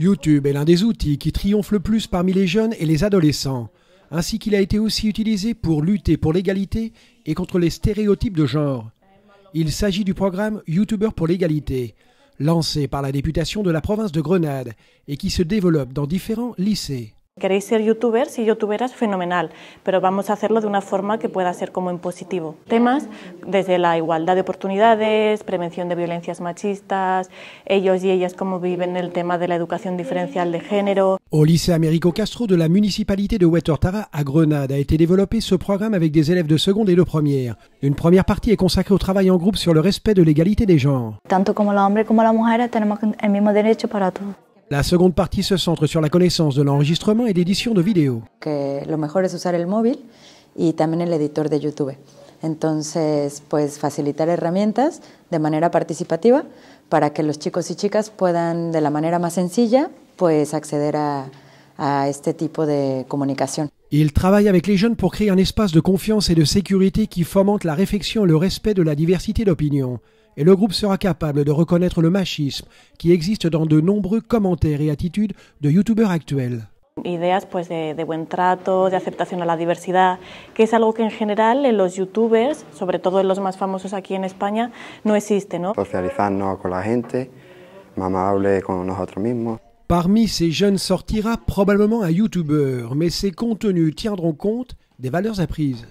YouTube est l'un des outils qui triomphe le plus parmi les jeunes et les adolescents, ainsi qu'il a été aussi utilisé pour lutter pour l'égalité et contre les stéréotypes de genre. Il s'agit du programme YouTuber pour l'égalité, lancé par la députation de la province de Grenade et qui se développe dans différents lycées. ¿Queréis ser si y youtuberas? Fenomenal, pero vamos a hacerlo de una forma que pueda ser como en positivo. Temas desde la igualdad de oportunidades, prevención de violencias machistas, ellos y ellas cómo viven el tema de la educación diferencial de género. Au lycée Américo Castro de la municipalité de Huetortara à Grenade a été développé ce programme avec des élèves de seconde et de première. Une première partie est consacrée au travail en groupe sur le respect de l'égalité des genres. Tanto como los hombres como la mujeres tenemos el mismo derecho para todos. La seconde partie se centre sur la connaissance de l'enregistrement et l'édition de vidéos. Que lo mejor es usar el móvil y también el editor de YouTube. Entonces, pues facilitar herramientas de manera participativa para que los chicos y chicas puedan de la manera más sencilla pues acceder a, à este tipo de comunicación. Il travaille avec les jeunes pour créer un espace de confiance et de sécurité qui fomente la réflexion et le respect de la diversité d'opinions et le groupe sera capable de reconnaître le machisme qui existe dans de nombreux commentaires et attitudes de youtubeurs actuels. ideas pues de, de, buen trato, de aceptación a la diversidad, que es algo que en general en los youtubers, sobre todo en los más famosos aquí en España, no existe. ¿no? Socializarnos con la gente, más amable con nosotros mismos. Parmi ces jeunes sortira probablement un youtubeur, mais ses contenus tiendront compte des valeurs apprises.